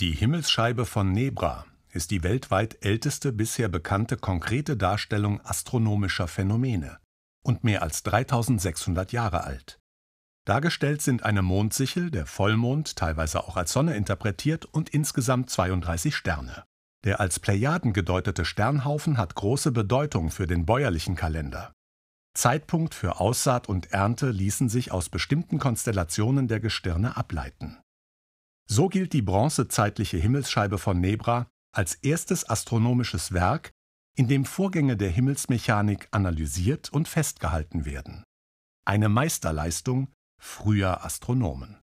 Die Himmelsscheibe von Nebra ist die weltweit älteste bisher bekannte konkrete Darstellung astronomischer Phänomene und mehr als 3600 Jahre alt. Dargestellt sind eine Mondsichel, der Vollmond, teilweise auch als Sonne interpretiert, und insgesamt 32 Sterne. Der als Plejaden gedeutete Sternhaufen hat große Bedeutung für den bäuerlichen Kalender. Zeitpunkt für Aussaat und Ernte ließen sich aus bestimmten Konstellationen der Gestirne ableiten. So gilt die bronzezeitliche Himmelsscheibe von Nebra als erstes astronomisches Werk, in dem Vorgänge der Himmelsmechanik analysiert und festgehalten werden. Eine Meisterleistung früher Astronomen